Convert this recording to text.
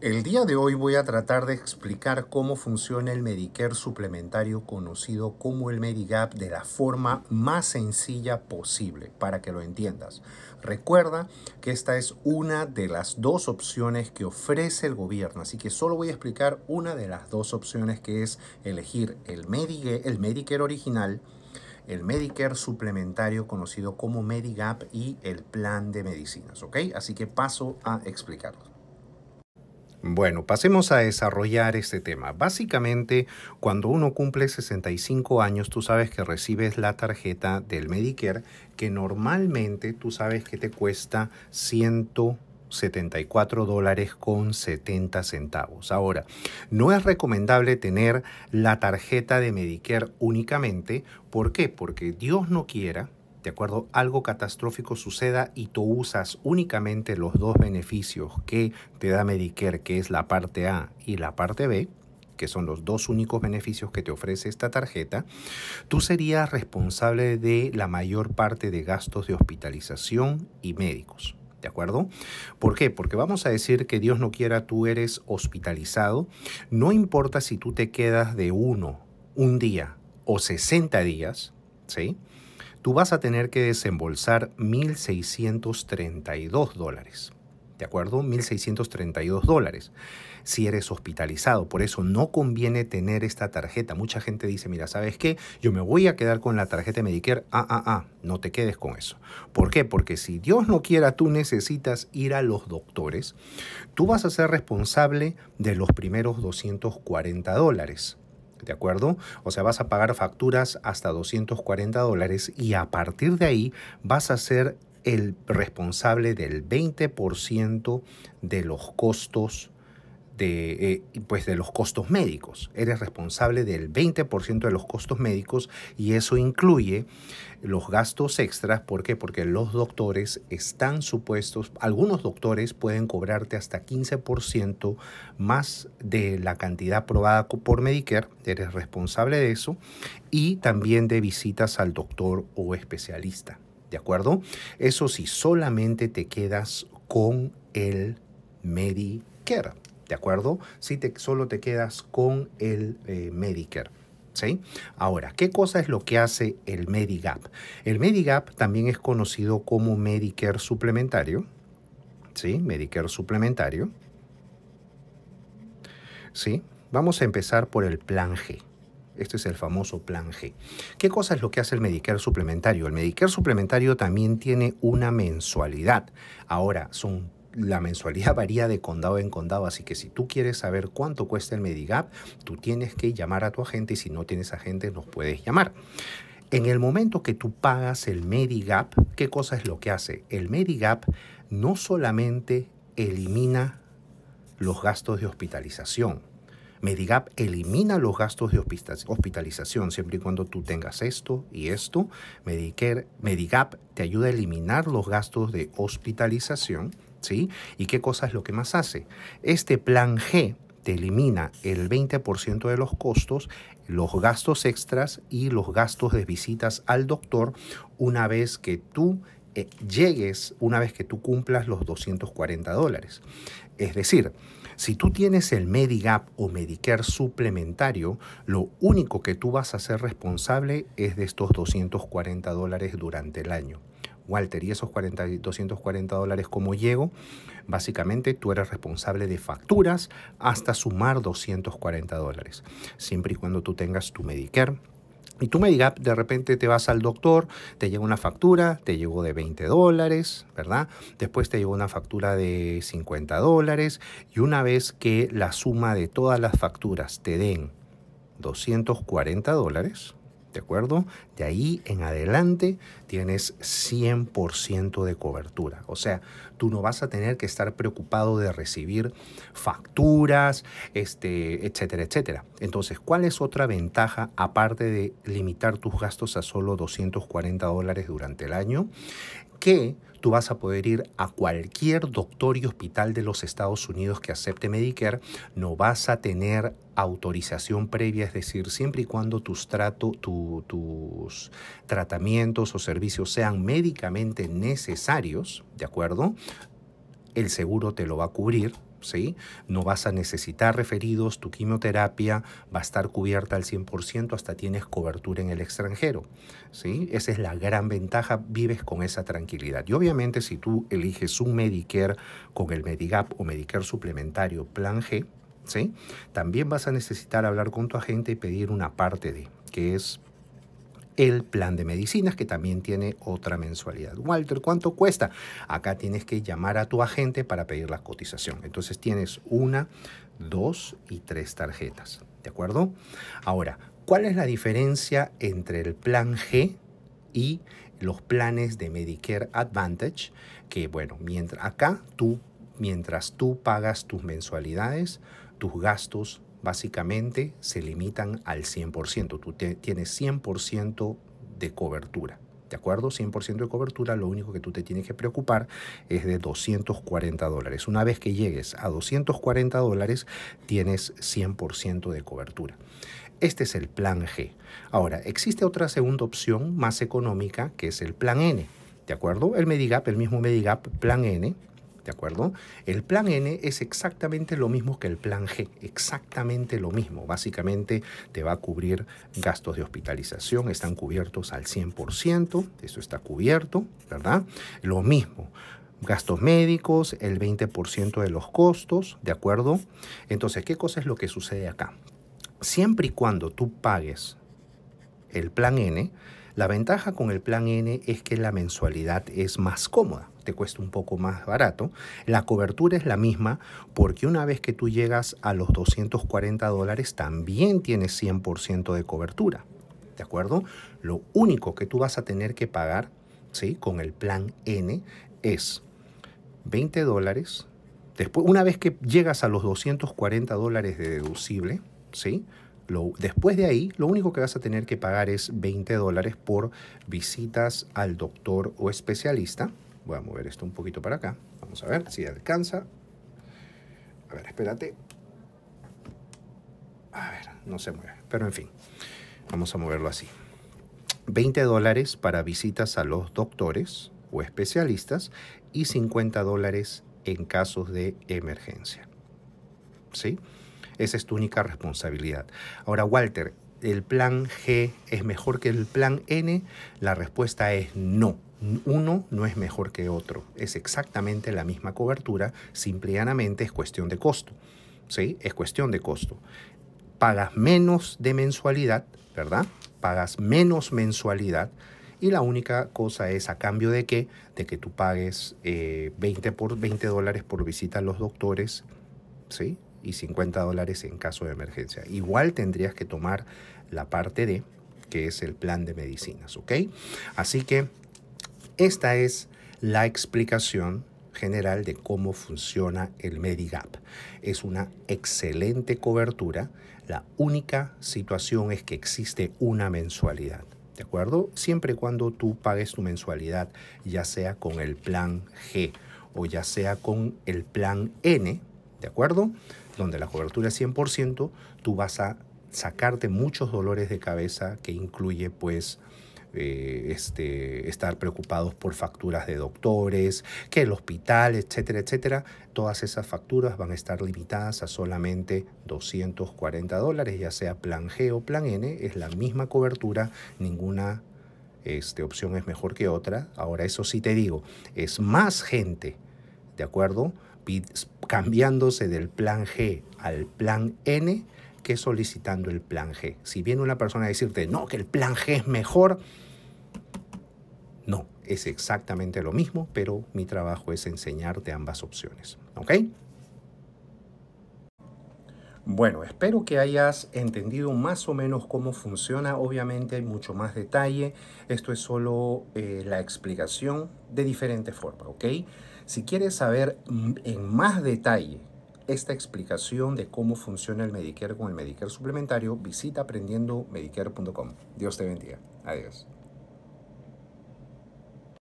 El día de hoy voy a tratar de explicar cómo funciona el Medicare suplementario conocido como el Medigap de la forma más sencilla posible para que lo entiendas. Recuerda que esta es una de las dos opciones que ofrece el gobierno, así que solo voy a explicar una de las dos opciones que es elegir el Medicare, original el Medicare suplementario conocido como Medigap y el plan de medicinas, ¿ok? Así que paso a explicarlo. Bueno, pasemos a desarrollar este tema. Básicamente, cuando uno cumple 65 años, tú sabes que recibes la tarjeta del Medicare, que normalmente tú sabes que te cuesta 174 dólares con 70 centavos. Ahora, no es recomendable tener la tarjeta de Medicare únicamente. ¿Por qué? Porque Dios no quiera ¿de acuerdo? Algo catastrófico suceda y tú usas únicamente los dos beneficios que te da Medicare, que es la parte A y la parte B, que son los dos únicos beneficios que te ofrece esta tarjeta, tú serías responsable de la mayor parte de gastos de hospitalización y médicos. ¿De acuerdo? ¿Por qué? Porque vamos a decir que Dios no quiera tú eres hospitalizado. No importa si tú te quedas de uno, un día o 60 días, ¿sí? tú vas a tener que desembolsar 1.632 dólares. ¿De acuerdo? 1.632 dólares si eres hospitalizado. Por eso no conviene tener esta tarjeta. Mucha gente dice, mira, ¿sabes qué? Yo me voy a quedar con la tarjeta Medicare. Ah, ah, ah, no te quedes con eso. ¿Por qué? Porque si Dios no quiera, tú necesitas ir a los doctores. Tú vas a ser responsable de los primeros 240 dólares. ¿de acuerdo? O sea, vas a pagar facturas hasta 240 dólares y a partir de ahí vas a ser el responsable del 20% de los costos de, eh, pues de los costos médicos. Eres responsable del 20% de los costos médicos y eso incluye los gastos extras. ¿Por qué? Porque los doctores están supuestos, algunos doctores pueden cobrarte hasta 15% más de la cantidad aprobada por Medicare, eres responsable de eso, y también de visitas al doctor o especialista. ¿De acuerdo? Eso si solamente te quedas con el Medicare. ¿de acuerdo? Si te, solo te quedas con el eh, Medicare. ¿Sí? Ahora, ¿qué cosa es lo que hace el Medigap? El Medigap también es conocido como Medicare suplementario. ¿Sí? Medicare suplementario. ¿Sí? Vamos a empezar por el plan G. Este es el famoso plan G. ¿Qué cosa es lo que hace el Medicare suplementario? El Medicare suplementario también tiene una mensualidad. Ahora, son la mensualidad varía de condado en condado, así que si tú quieres saber cuánto cuesta el Medigap, tú tienes que llamar a tu agente y si no tienes agente nos puedes llamar. En el momento que tú pagas el Medigap, ¿qué cosa es lo que hace? El Medigap no solamente elimina los gastos de hospitalización, Medigap elimina los gastos de hospitalización siempre y cuando tú tengas esto y esto. Medicare, Medigap te ayuda a eliminar los gastos de hospitalización. ¿sí? ¿Y qué cosa es lo que más hace? Este plan G te elimina el 20% de los costos, los gastos extras y los gastos de visitas al doctor una vez que tú eh, llegues, una vez que tú cumplas los 240 dólares. Es decir, si tú tienes el Medigap o Medicare suplementario, lo único que tú vas a ser responsable es de estos 240 dólares durante el año. Walter, y esos 40, 240 dólares, ¿cómo llego? Básicamente tú eres responsable de facturas hasta sumar 240 dólares, siempre y cuando tú tengas tu Medicare. Y tú me digas de repente te vas al doctor, te llega una factura, te llegó de 20 dólares, ¿verdad? Después te llegó una factura de 50 dólares. Y una vez que la suma de todas las facturas te den 240 dólares, ¿De acuerdo? De ahí en adelante tienes 100% de cobertura. O sea, tú no vas a tener que estar preocupado de recibir facturas, este, etcétera, etcétera. Entonces, ¿cuál es otra ventaja aparte de limitar tus gastos a solo 240 dólares durante el año? que tú vas a poder ir a cualquier doctor y hospital de los Estados Unidos que acepte Medicare, no vas a tener autorización previa, es decir, siempre y cuando tus, trato, tus tratamientos o servicios sean médicamente necesarios, ¿de acuerdo? El seguro te lo va a cubrir, ¿sí? No vas a necesitar referidos, tu quimioterapia va a estar cubierta al 100%, hasta tienes cobertura en el extranjero, ¿sí? Esa es la gran ventaja, vives con esa tranquilidad. Y obviamente si tú eliges un Medicare con el Medigap o Medicare suplementario Plan G, También vas a necesitar hablar con tu agente y pedir una parte de, que es el plan de medicinas, que también tiene otra mensualidad. Walter, ¿cuánto cuesta? Acá tienes que llamar a tu agente para pedir la cotización. Entonces tienes una, dos y tres tarjetas. ¿De acuerdo? Ahora, ¿cuál es la diferencia entre el plan G y los planes de Medicare Advantage? Que bueno, mientras acá tú, mientras tú pagas tus mensualidades, tus gastos, básicamente se limitan al 100%. Tú tienes 100% de cobertura. ¿De acuerdo? 100% de cobertura, lo único que tú te tienes que preocupar es de 240 dólares. Una vez que llegues a 240 dólares, tienes 100% de cobertura. Este es el plan G. Ahora, existe otra segunda opción más económica que es el plan N. ¿De acuerdo? El Medigap, el mismo Medigap, plan N, ¿de acuerdo? El plan N es exactamente lo mismo que el plan G, exactamente lo mismo. Básicamente te va a cubrir gastos de hospitalización, están cubiertos al 100%, eso está cubierto, ¿verdad? Lo mismo gastos médicos, el 20% de los costos, ¿de acuerdo? Entonces, ¿qué cosa es lo que sucede acá? Siempre y cuando tú pagues el plan N, la ventaja con el plan N es que la mensualidad es más cómoda te cuesta un poco más barato. La cobertura es la misma porque una vez que tú llegas a los 240 dólares también tienes 100% de cobertura. ¿De acuerdo? Lo único que tú vas a tener que pagar ¿sí? con el plan N es 20 dólares. Después, una vez que llegas a los 240 dólares de deducible, ¿sí? Lo, después de ahí, lo único que vas a tener que pagar es 20 dólares por visitas al doctor o especialista. Voy a mover esto un poquito para acá. Vamos a ver si alcanza. A ver, espérate. A ver, no se mueve. Pero en fin, vamos a moverlo así. 20 dólares para visitas a los doctores o especialistas y 50 dólares en casos de emergencia. ¿Sí? Esa es tu única responsabilidad. Ahora, Walter, ¿el plan G es mejor que el plan N? La respuesta es no. Uno no es mejor que otro, es exactamente la misma cobertura, simple es cuestión de costo. ¿Sí? Es cuestión de costo. Pagas menos de mensualidad, ¿verdad? Pagas menos mensualidad y la única cosa es a cambio de qué? De que tú pagues 20, eh, por, 20 dólares por visita a los doctores, ¿sí? Y 50 dólares en caso de emergencia. Igual tendrías que tomar la parte D, que es el plan de medicinas, ¿ok? Así que esta es la explicación general de cómo funciona el Medigap. Es una excelente cobertura. La única situación es que existe una mensualidad. ¿De acuerdo? Siempre y cuando tú pagues tu mensualidad, ya sea con el plan G o ya sea con el plan N, ¿de acuerdo? Donde la cobertura es 100%, tú vas a sacarte muchos dolores de cabeza que incluye pues eh, este, estar preocupados por facturas de doctores, que el hospital, etcétera, etcétera. Todas esas facturas van a estar limitadas a solamente 240 dólares, ya sea plan G o plan N, es la misma cobertura, ninguna este, opción es mejor que otra. Ahora, eso sí te digo, es más gente, ¿de acuerdo? cambiándose del plan G al plan N, solicitando el plan G. Si viene una persona a decirte, no, que el plan G es mejor, no, es exactamente lo mismo, pero mi trabajo es enseñarte ambas opciones. ¿Ok? Bueno, espero que hayas entendido más o menos cómo funciona. Obviamente hay mucho más detalle. Esto es solo eh, la explicación de diferente forma, ¿ok? Si quieres saber en más detalle esta explicación de cómo funciona el Medicare con el Medicare suplementario, visita aprendiendo medicarecom Dios te bendiga. Adiós.